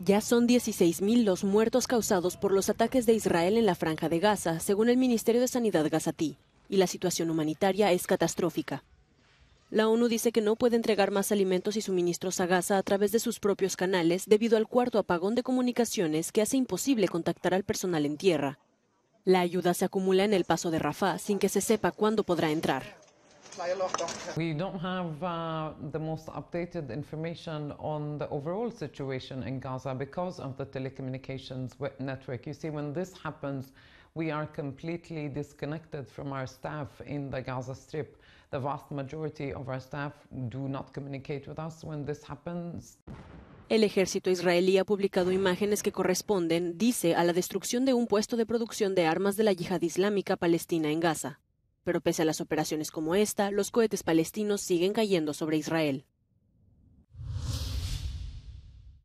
Ya son 16.000 los muertos causados por los ataques de Israel en la franja de Gaza, según el Ministerio de Sanidad gazatí, y la situación humanitaria es catastrófica. La ONU dice que no puede entregar más alimentos y suministros a Gaza a través de sus propios canales debido al cuarto apagón de comunicaciones que hace imposible contactar al personal en tierra. La ayuda se acumula en el paso de Rafah sin que se sepa cuándo podrá entrar. We don't have uh, the most updated information on the overall situation in Gaza because of the telecommunications network. You see, when this happens, we are completely disconnected from our staff in the Gaza Strip. The vast majority of our staff do not communicate with us when this happens. El ejército israelí ha publicado imágenes que corresponden, dice, a la destrucción de un puesto de producción de armas de la yihad islámica palestina en Gaza. pero pese a las operaciones como esta, los cohetes palestinos siguen cayendo sobre Israel.